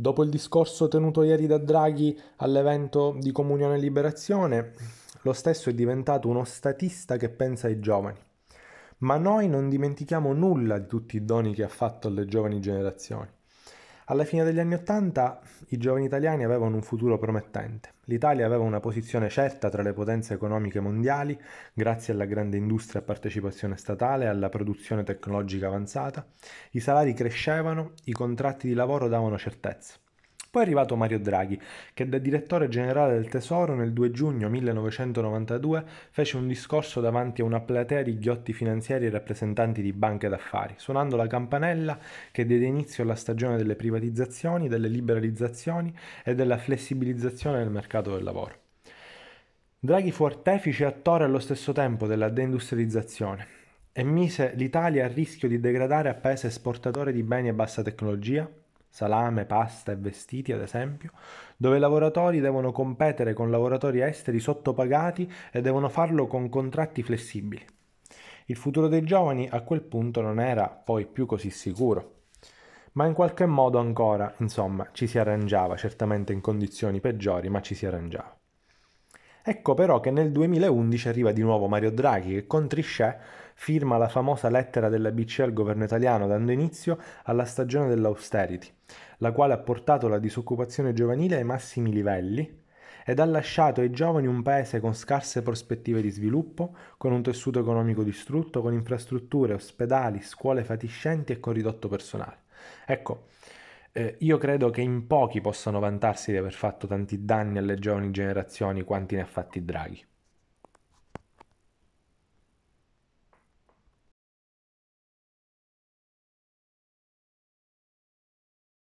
Dopo il discorso tenuto ieri da Draghi all'evento di Comunione e Liberazione, lo stesso è diventato uno statista che pensa ai giovani. Ma noi non dimentichiamo nulla di tutti i doni che ha fatto alle giovani generazioni. Alla fine degli anni Ottanta i giovani italiani avevano un futuro promettente. L'Italia aveva una posizione certa tra le potenze economiche mondiali grazie alla grande industria a partecipazione statale e alla produzione tecnologica avanzata. I salari crescevano, i contratti di lavoro davano certezza. Poi è arrivato Mario Draghi, che da direttore generale del Tesoro nel 2 giugno 1992 fece un discorso davanti a una platea di ghiotti finanziari e rappresentanti di banche d'affari, suonando la campanella che diede inizio alla stagione delle privatizzazioni, delle liberalizzazioni e della flessibilizzazione del mercato del lavoro. Draghi fu artefice e attore allo stesso tempo della deindustrializzazione, e mise l'Italia a rischio di degradare a paese esportatore di beni a bassa tecnologia, salame, pasta e vestiti ad esempio, dove i lavoratori devono competere con lavoratori esteri sottopagati e devono farlo con contratti flessibili. Il futuro dei giovani a quel punto non era poi più così sicuro. Ma in qualche modo ancora, insomma, ci si arrangiava, certamente in condizioni peggiori, ma ci si arrangiava. Ecco però che nel 2011 arriva di nuovo Mario Draghi che con Trichet firma la famosa lettera della BCE al governo italiano dando inizio alla stagione dell'austerity, la quale ha portato la disoccupazione giovanile ai massimi livelli ed ha lasciato ai giovani un paese con scarse prospettive di sviluppo, con un tessuto economico distrutto, con infrastrutture, ospedali, scuole fatiscenti e con ridotto personale. Ecco, eh, io credo che in pochi possano vantarsi di aver fatto tanti danni alle giovani generazioni quanti ne ha fatti Draghi.